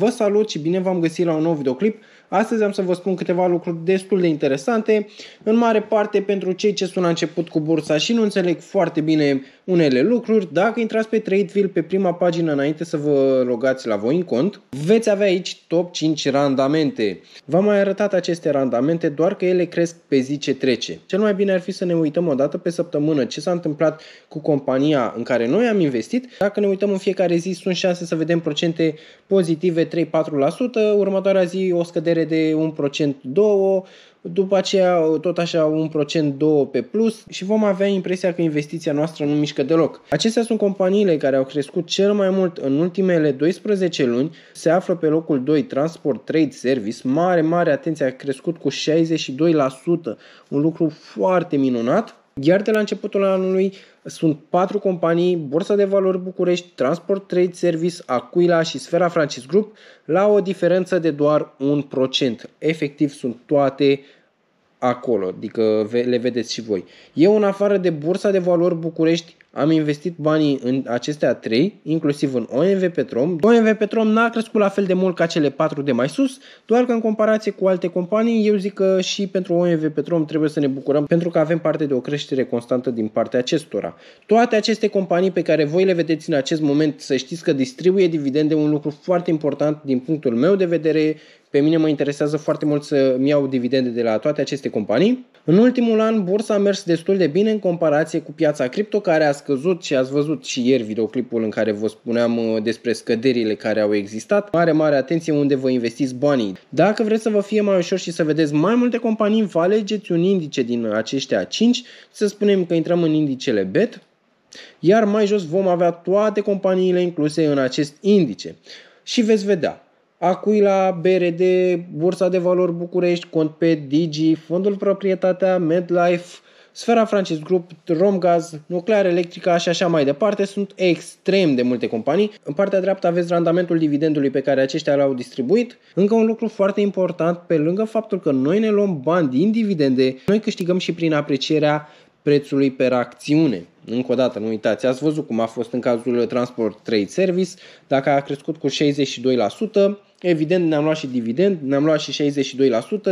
Vă salut și bine v-am găsit la un nou videoclip. Astăzi am să vă spun câteva lucruri destul de interesante, în mare parte pentru cei ce sunt la început cu bursa și nu înțeleg foarte bine unele lucruri. Dacă intrați pe TradeVille pe prima pagină înainte să vă logați la voi în cont, veți avea aici top 5 randamente. V-am mai arătat aceste randamente, doar că ele cresc pe zi ce trece. Cel mai bine ar fi să ne uităm o dată pe săptămână ce s-a întâmplat cu compania în care noi am investit. Dacă ne uităm în fiecare zi, sunt șanse să vedem procente pozitive 3-4%, următoarea zi o scădere scădere de 1%, 2%, după aceea tot așa 1%, 2% pe plus și vom avea impresia că investiția noastră nu mișcă deloc. Acestea sunt companiile care au crescut cel mai mult în ultimele 12 luni, se află pe locul 2 Transport Trade Service, mare, mare atenție, a crescut cu 62%, un lucru foarte minunat. Iar de la începutul anului sunt patru companii, Bursa de Valori București, Transport Trade Service, Aquila și Sfera Francis Group, la o diferență de doar 1%. Efectiv sunt toate acolo, adică le vedeți și voi. Eu în afară de Bursa de Valori București am investit banii în acestea trei, inclusiv în OMV Petrom. OMV Petrom n-a crescut la fel de mult ca cele patru de mai sus, doar că în comparație cu alte companii, eu zic că și pentru OMV Petrom trebuie să ne bucurăm pentru că avem parte de o creștere constantă din partea acestora. Toate aceste companii pe care voi le vedeți în acest moment, să știți că distribuie dividende, un lucru foarte important din punctul meu de vedere pe mine mă interesează foarte mult să-mi iau dividende de la toate aceste companii. În ultimul an, bursa a mers destul de bine în comparație cu piața cripto, care a scăzut și ați văzut și ieri videoclipul în care vă spuneam uh, despre scăderile care au existat. Mare, mare atenție unde vă investiți banii. Dacă vreți să vă fie mai ușor și să vedeți mai multe companii, vă alegeți un indice din aceștia 5, să spunem că intrăm în indicele BET, iar mai jos vom avea toate companiile incluse în acest indice. Și veți vedea, acui la BRD, Bursa de Valori București, cont pe Digi, Fondul Proprietatea, MedLife, Sfera Francis Group, Romgaz, Nuclear Electrica și așa mai departe sunt extrem de multe companii. În partea dreaptă aveți randamentul dividendului pe care aceștia l-au distribuit. Încă un lucru foarte important, pe lângă faptul că noi ne luăm bani din dividende, noi câștigăm și prin aprecierea prețului per acțiune. Încă o dată, nu uitați, ați văzut cum a fost în cazul Transport Trade Service, dacă a crescut cu 62%, Evident, ne-am luat și dividend, ne-am luat și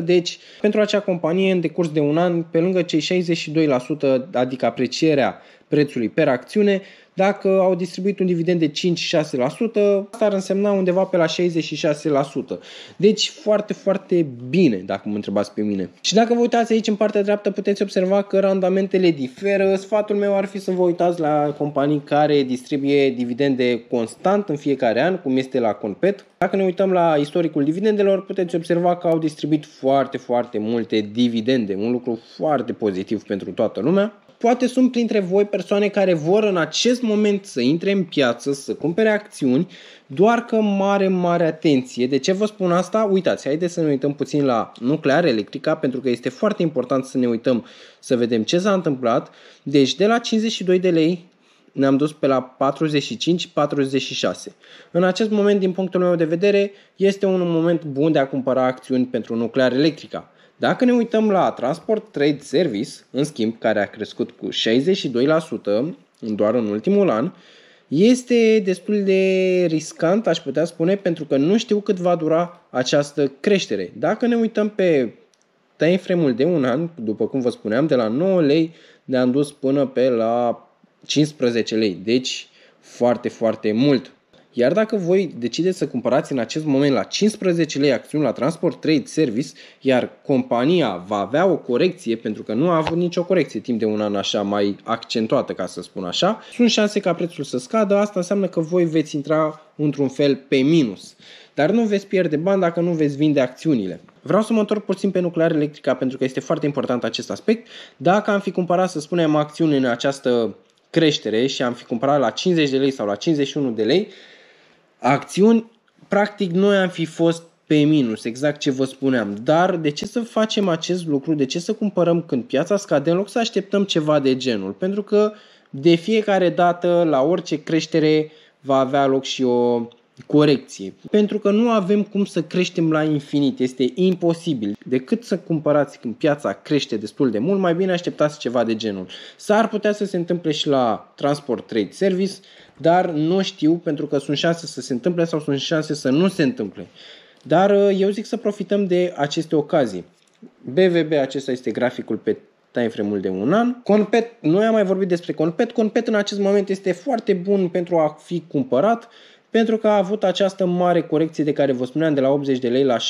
62%, deci pentru acea companie, în decurs de un an, pe lângă cei 62%, adică aprecierea prețului per acțiune, dacă au distribuit un dividend de 5-6%, asta ar însemna undeva pe la 66%. Deci foarte, foarte bine, dacă mă întrebați pe mine. Și dacă vă uitați aici în partea dreaptă, puteți observa că randamentele diferă. Sfatul meu ar fi să vă uitați la companii care distribuie dividende constant în fiecare an, cum este la Conpet. Dacă ne uităm la istoricul dividendelor, puteți observa că au distribuit foarte, foarte multe dividende, un lucru foarte pozitiv pentru toată lumea. Poate sunt printre voi persoane care vor în acest acest moment să intre în piață, să cumpere acțiuni, doar că mare, mare atenție. De ce vă spun asta? Uitați, haideți să ne uităm puțin la nuclear, electrica, pentru că este foarte important să ne uităm să vedem ce s-a întâmplat. Deci de la 52 de lei ne-am dus pe la 45-46. În acest moment, din punctul meu de vedere, este un moment bun de a cumpăra acțiuni pentru nuclear electrica. Dacă ne uităm la Transport Trade Service, în schimb, care a crescut cu 62%, doar în ultimul an, este destul de riscant, aș putea spune, pentru că nu știu cât va dura această creștere. Dacă ne uităm pe timeframe ul de un an, după cum vă spuneam, de la 9 lei ne-am dus până pe la 15 lei, deci foarte, foarte mult. Iar dacă voi decideți să cumpărați în acest moment la 15 lei acțiuni la Transport Trade Service, iar compania va avea o corecție, pentru că nu a avut nicio corecție timp de un an așa mai accentuată, ca să spun așa, sunt șanse ca prețul să scadă, asta înseamnă că voi veți intra într-un fel pe minus. Dar nu veți pierde bani dacă nu veți vinde acțiunile. Vreau să mă întorc puțin pe nuclear electrica pentru că este foarte important acest aspect. Dacă am fi cumpărat, să spunem, acțiuni în această creștere și am fi cumpărat la 50 de lei sau la 51 de lei, acțiuni, practic noi am fi fost pe minus, exact ce vă spuneam. Dar de ce să facem acest lucru? De ce să cumpărăm când piața scade în loc să așteptăm ceva de genul? Pentru că de fiecare dată, la orice creștere, va avea loc și o corecție. Pentru că nu avem cum să creștem la infinit, este imposibil. Decât să cumpărați când piața crește destul de mult, mai bine așteptați ceva de genul. S-ar putea să se întâmple și la Transport Trade Service, dar nu știu pentru că sunt șanse să se întâmple sau sunt șanse să nu se întâmple. Dar uh, eu zic să profităm de aceste ocazii. BVB, acesta este graficul pe timeframe ul de un an. Conpet, noi am mai vorbit despre Conpet. Conpet în acest moment este foarte bun pentru a fi cumpărat pentru că a avut această mare corecție de care vă spuneam de la 80 de lei la 71-72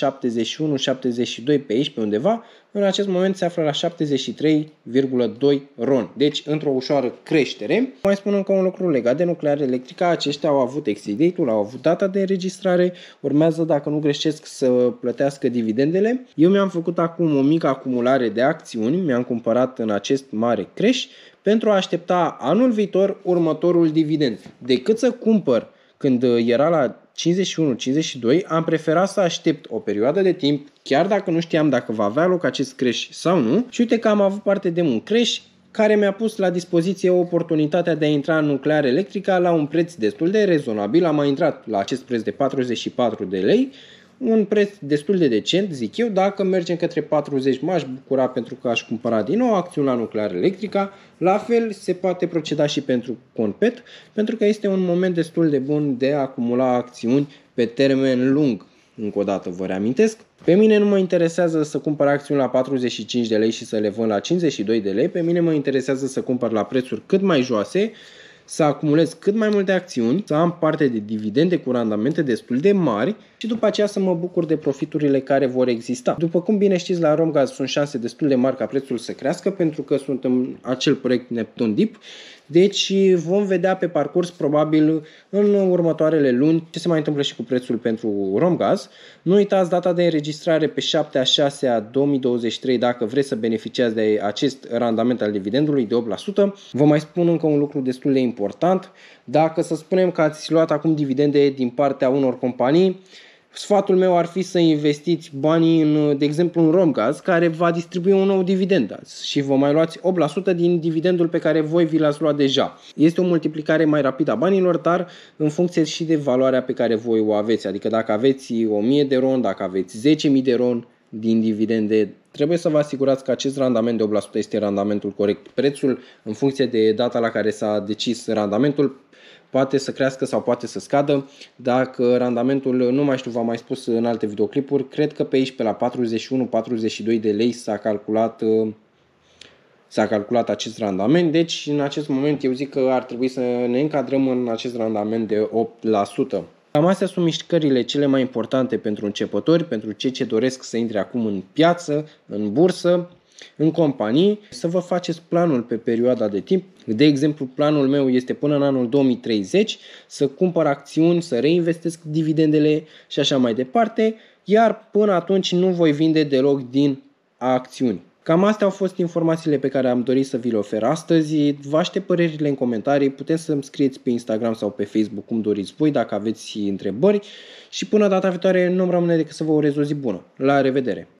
pe aici, pe undeva, în acest moment se află la 73,2 RON, deci într-o ușoară creștere. Mai spun încă un lucru legat de nucleare electrică, aceștia au avut exit ul au avut data de înregistrare, urmează, dacă nu greșesc, să plătească dividendele. Eu mi-am făcut acum o mică acumulare de acțiuni, mi-am cumpărat în acest mare creș pentru a aștepta anul viitor următorul dividend. Decât să cumpăr când uh, era la 51-52, am preferat să aștept o perioadă de timp, chiar dacă nu știam dacă va avea loc acest crash sau nu. Și uite că am avut parte de un crash care mi-a pus la dispoziție oportunitatea de a intra în nuclear electrica la un preț destul de rezonabil. Am mai intrat la acest preț de 44 de lei un preț destul de decent, zic eu, dacă mergem către 40 m-aș bucura pentru că aș cumpăra din nou acțiuni la Nuclear Electrica. La fel se poate proceda și pentru Conpet, pentru că este un moment destul de bun de a acumula acțiuni pe termen lung. Încă o dată vă reamintesc, pe mine nu mă interesează să cumpăr acțiuni la 45 de lei și să le vând la 52 de lei, pe mine mă interesează să cumpăr la prețuri cât mai joase, să acumulez cât mai multe acțiuni, să am parte de dividende cu randamente destul de mari și după aceea să mă bucur de profiturile care vor exista. După cum bine știți, la Romgaz sunt șanse destul de mari ca prețul să crească pentru că sunt în acel proiect Neptun Deep deci vom vedea pe parcurs probabil în următoarele luni ce se mai întâmplă și cu prețul pentru Romgaz. Nu uitați data de înregistrare pe 7 a 6 a 2023 dacă vreți să beneficiați de acest randament al dividendului de 8%. Vă mai spun încă un lucru destul de important. Dacă să spunem că ați luat acum dividende din partea unor companii, sfatul meu ar fi să investiți banii în, de exemplu, în Romgaz, care va distribui un nou dividend azi și vă mai luați 8% din dividendul pe care voi vi l-ați luat deja. Este o multiplicare mai rapidă a banilor, dar în funcție și de valoarea pe care voi o aveți. Adică dacă aveți 1000 de ron, dacă aveți 10.000 de ron din dividende, trebuie să vă asigurați că acest randament de 8% este randamentul corect. Prețul, în funcție de data la care s-a decis randamentul, poate să crească sau poate să scadă. Dacă randamentul, nu mai știu, v-am mai spus în alte videoclipuri, cred că pe aici, pe la 41-42 de lei s-a calculat s-a calculat acest randament, deci în acest moment eu zic că ar trebui să ne încadrăm în acest randament de 8%. Cam astea sunt mișcările cele mai importante pentru începători, pentru cei ce doresc să intre acum în piață, în bursă în companii să vă faceți planul pe perioada de timp. De exemplu, planul meu este până în anul 2030 să cumpăr acțiuni, să reinvestesc dividendele și așa mai departe, iar până atunci nu voi vinde deloc din acțiuni. Cam astea au fost informațiile pe care am dorit să vi le ofer astăzi. Vă aștept părerile în comentarii, puteți să-mi scrieți pe Instagram sau pe Facebook cum doriți voi dacă aveți întrebări și până data viitoare nu-mi rămâne decât să vă urez o zi bună. La revedere!